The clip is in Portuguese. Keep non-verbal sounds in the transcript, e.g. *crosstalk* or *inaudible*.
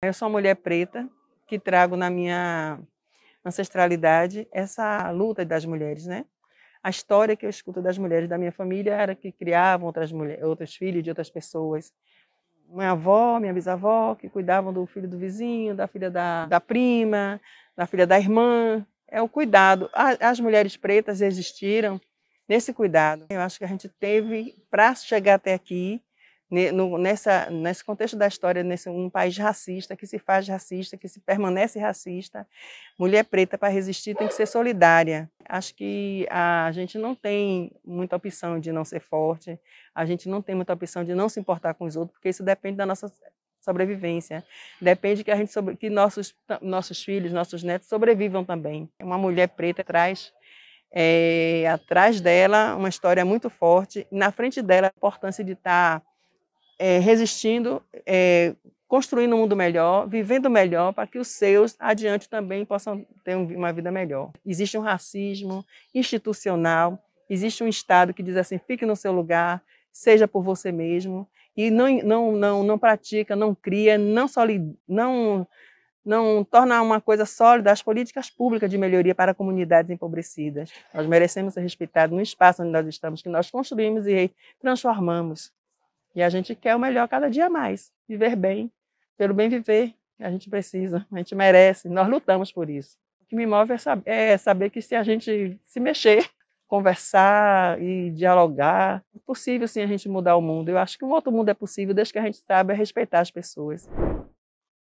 Eu sou uma mulher preta que trago na minha ancestralidade essa luta das mulheres, né? A história que eu escuto das mulheres da minha família era que criavam outras mulheres, outros filhos de outras pessoas. Minha avó, minha bisavó, que cuidavam do filho do vizinho, da filha da, da prima, da filha da irmã. É o cuidado. As mulheres pretas existiram nesse cuidado. Eu acho que a gente teve, para chegar até aqui, nessa, nesse contexto da história, nesse um país racista, que se faz racista, que se permanece racista, mulher preta para resistir tem que ser solidária. Acho que a gente não tem muita opção de não ser forte, a gente não tem muita opção de não se importar com os outros, porque isso depende da nossa sobrevivência. Depende que a gente sobre, que nossos nossos filhos, nossos netos sobrevivam também. Uma mulher preta traz é, atrás dela uma história muito forte, na frente dela a importância de estar tá é, resistindo, é, construindo um mundo melhor, vivendo melhor, para que os seus adiante também possam ter uma vida melhor. Existe um racismo institucional, existe um Estado que diz assim: fique no seu lugar, seja por você mesmo, e não, não, não, não pratica, não cria, não, não, não torna uma coisa sólida as políticas públicas de melhoria para comunidades empobrecidas. Nós merecemos ser respeitados no espaço onde nós estamos, que nós construímos e transformamos. E a gente quer o melhor cada dia mais. Viver bem, pelo bem viver, a gente precisa, a gente merece, nós lutamos por isso. O que me move é saber, é saber que se a gente se mexer, *laughs* conversar e dialogar, é possível sim a gente mudar o mundo. Eu acho que um outro mundo é possível desde que a gente saiba respeitar as pessoas.